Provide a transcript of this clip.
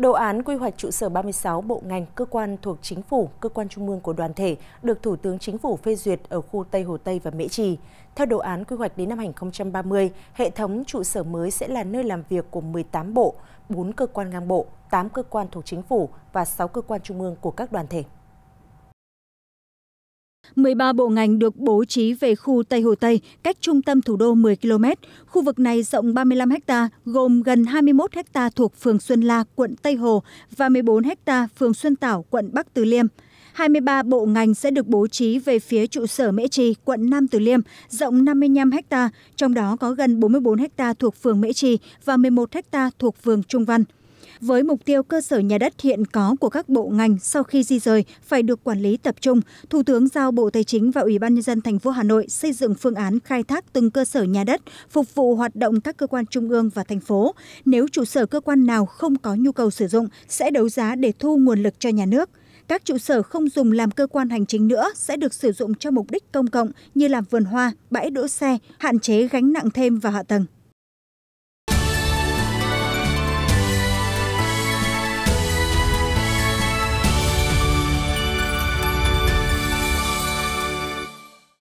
Đồ án quy hoạch trụ sở 36 bộ ngành, cơ quan thuộc chính phủ, cơ quan trung ương của đoàn thể được Thủ tướng Chính phủ phê duyệt ở khu Tây Hồ Tây và Mễ Trì. Theo đồ án quy hoạch đến năm 2030, hệ thống trụ sở mới sẽ là nơi làm việc của 18 bộ, 4 cơ quan ngang bộ, 8 cơ quan thuộc chính phủ và 6 cơ quan trung ương của các đoàn thể một mươi ba bộ ngành được bố trí về khu tây hồ tây cách trung tâm thủ đô một mươi km khu vực này rộng ba mươi năm ha gồm gần hai mươi một ha thuộc phường xuân la quận tây hồ và một mươi bốn ha phường xuân tảo quận bắc từ liêm Hai mươi ba bộ ngành sẽ được bố trí về phía trụ sở Mễ Trì, quận Nam Từ Liêm, rộng năm mươi năm ha, trong đó có gần bốn mươi bốn ha thuộc phường Mễ Trì và một ha thuộc phường Trung Văn với mục tiêu cơ sở nhà đất hiện có của các bộ ngành sau khi di rời phải được quản lý tập trung thủ tướng giao bộ tài chính và ủy ban nhân dân tp hà nội xây dựng phương án khai thác từng cơ sở nhà đất phục vụ hoạt động các cơ quan trung ương và thành phố nếu trụ sở cơ quan nào không có nhu cầu sử dụng sẽ đấu giá để thu nguồn lực cho nhà nước các trụ sở không dùng làm cơ quan hành chính nữa sẽ được sử dụng cho mục đích công cộng như làm vườn hoa, bãi đỗ xe, hạn chế gánh nặng thêm vào hạ tầng.